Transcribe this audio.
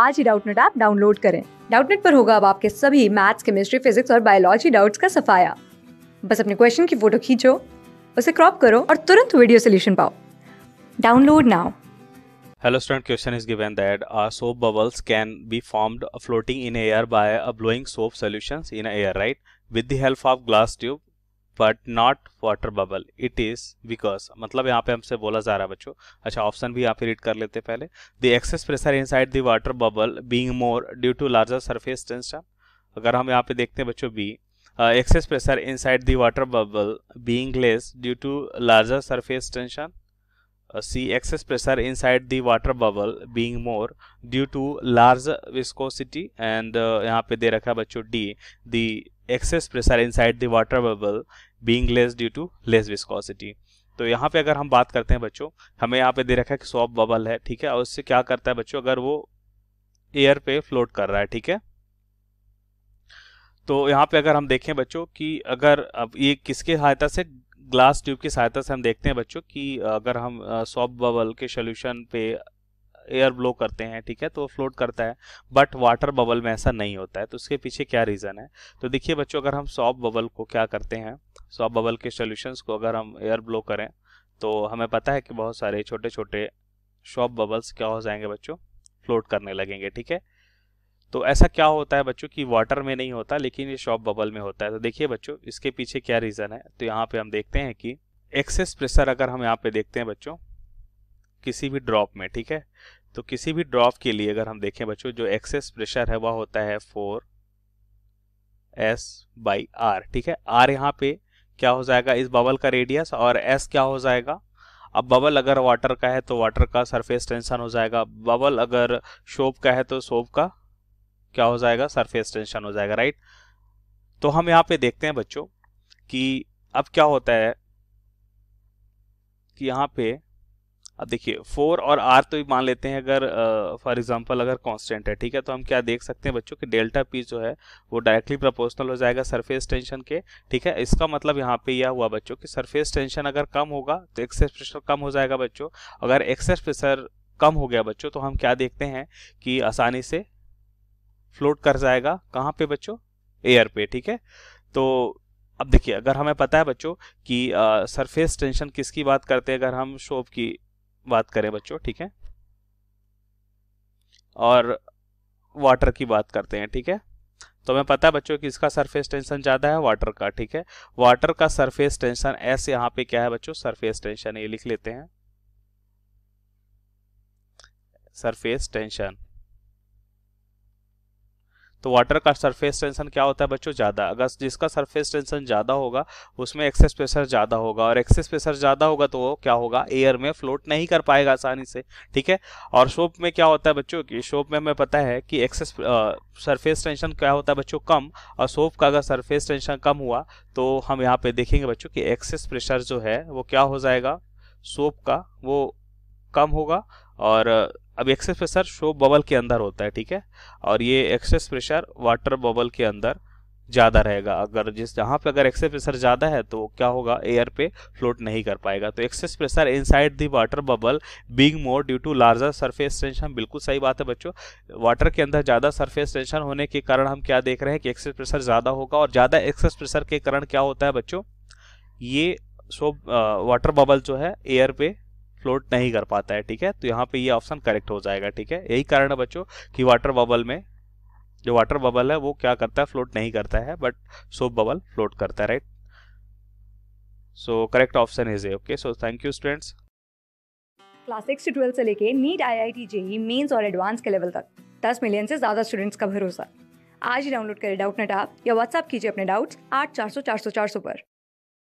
आज ही Doubtnut app download करें डाउटनेट पर होगा अब आपके सभी मैथ्स केमिस्ट्री फिजिक्स और बायोलॉजी डाउट्स का सफाया बस अपने क्वेश्चन की फोटो खींचो उसे क्रॉप करो और तुरंत वीडियो सोल्यूशन पाओ download now Hello student question is given that uh, soap bubbles can be formed floating in air by uh, blowing soap solutions in air right with the help of glass tube but not water bubble it is because मतलब यहाँ पे हमसे बोला जा रहा है बच्चों अच्छा ऑप्शन भी यहाँ पे रीड कर लेते पहले the excess pressure inside the water bubble being more due to larger surface tension अगर हम यहाँ पे देखते हैं बच्चों be excess pressure inside the water bubble being less due to larger surface tension uh, see excess pressure inside the water bubble being more due to large viscosity and uh, यहाँ पे दे रखा है बच्चों D the excess pressure inside the water bubble being less due to less viscosity तो यहाँ पे अगर हम बात करते हैं बच्चों हमें यहाँ पे दे रखा है कि सॉफ्ट बबल है ठीक है और उससे क्या करता है बच्चों अगर वो एयर पे फ्लोट कर रहा है ठीक है तो यहाँ पे अगर हम देखें बच्चों कि अगर अब ये किसके सहायता से ग्लास ट्यूब की सहायता से हम देखते हैं बच्चों कि अगर हम सॉप बबल के सोल्यूशन पे एयर ब्लो करते हैं ठीक है तो फ्लोट करता है बट वाटर बबल में ऐसा नहीं होता है तो उसके पीछे क्या रीज़न है तो देखिए बच्चों अगर हम सॉप बबल को क्या करते हैं सॉप बबल के सोल्यूशंस को अगर हम एयर ब्लो करें तो हमें पता है कि बहुत सारे छोटे छोटे शॉप बबल्स क्या हो जाएंगे बच्चों फ्लोट करने लगेंगे ठीक है तो ऐसा क्या होता है बच्चों कि वाटर में नहीं होता लेकिन ये शॉप बबल में होता है तो देखिए बच्चों इसके पीछे क्या रीज़न है तो यहाँ पे हम देखते हैं कि एक्सेस प्रेशर अगर हम यहाँ पे देखते हैं बच्चों किसी भी ड्रॉप में ठीक है तो किसी भी ड्रॉप के लिए अगर हम देखें बच्चों जो एक्सेस प्रेशर है वह होता है फोर एस बाई आर ठीक है आर यहाँ पे क्या हो जाएगा इस बबल का रेडियस और एस क्या हो जाएगा अब बबल अगर वाटर का है तो वाटर का सरफेस टेंशन हो जाएगा बबल अगर शोप का है तो शोप का क्या हो जाएगा सरफेस टेंशन हो जाएगा राइट तो हम यहाँ पे देखते हैं बच्चों कि अब क्या होता है कि यहाँ पे अब देखिए फोर और आर तो मान लेते हैं अगर फॉर एग्जांपल अगर कांस्टेंट है ठीक है तो हम क्या देख सकते हैं बच्चों कि डेल्टा पी जो है वो डायरेक्टली प्रोपोर्शनल हो जाएगा सरफेस टेंशन के ठीक है इसका मतलब यहाँ पे यह हुआ बच्चों कि सरफेस टेंशन अगर कम होगा तो एक्सेस प्रेशर कम हो जाएगा बच्चों अगर एक्सेस प्रेशर कम हो गया बच्चों तो हम क्या देखते हैं कि आसानी से फ्लोट कर जाएगा कहाँ पे बच्चों एयर पे ठीक है तो अब देखिए अगर हमें पता है बच्चों कि सरफेस टेंशन किसकी बात करते हैं अगर हम शोप की बात करें बच्चों ठीक है और वाटर की बात करते हैं ठीक है तो हमें पता है बच्चों कि इसका सरफेस टेंशन ज़्यादा है वाटर का ठीक है वाटर का सरफेस टेंशन एस यहां पे क्या है बच्चों सरफेस टेंशन ये लिख लेते हैं सरफेस टेंशन तो वाटर का सरफेस टेंशन क्या होता है बच्चों ज़्यादा अगर जिसका सरफेस टेंशन ज़्यादा होगा उसमें एक्सेस प्रेशर ज़्यादा होगा और एक्सेस प्रेशर ज़्यादा होगा तो वो क्या होगा एयर में फ्लोट नहीं कर पाएगा आसानी से ठीक है और सोप में क्या होता है बच्चों की शोप में हमें पता है कि एक्सेस सरफेस टेंशन क्या होता है बच्चों कम और सोप का अगर सरफेस टेंशन कम हुआ तो हम यहाँ पे देखेंगे बच्चों की एक्सेस प्रेशर जो है वो क्या हो जाएगा सोप का वो कम होगा और अब एक्सेस प्रेशर शो बबल के अंदर होता है ठीक है और ये एक्सेस प्रेशर वाटर बबल के अंदर ज़्यादा रहेगा अगर जिस जहाँ पे अगर एक्सेस प्रेशर ज़्यादा है तो क्या होगा एयर पे फ्लोट नहीं कर पाएगा तो excess pressure inside the water bubble being more due to larger surface tension बिल्कुल सही बात है बच्चों वाटर के अंदर ज़्यादा सरफेस टेंशन होने के कारण हम क्या देख रहे हैं कि एक्सेस प्रेशर ज़्यादा होगा और ज़्यादा एक्सेस प्रेशर के कारण क्या होता है बच्चों ये सो वाटर बबल जो है एयर पे एक्सप्लोर नहीं कर पाता है ठीक है तो यहाँ पे ये ऑप्शन करेक्ट हो जाएगा ठीक है यही कारण है बच्चों कि वाटर बबल में जो वाटर बबल है वो क्या करता है फ्लोट नहीं करता है बट सोप बबल फ्लोट करता है right so correct option is A okay so thank you students class six से ट्वेल्थ से लेके NEET I I T JEE mains और एडवांस के लेवल तक दस मिलियन से ज़्यादा स्टूडेंट्स का भरोसा आज ही डाउनलोड करें डाउट नेट आप या व्हाट्सअप कीजिए अपने डाउट्स आठ चार सौ चार सौ चार सौ पर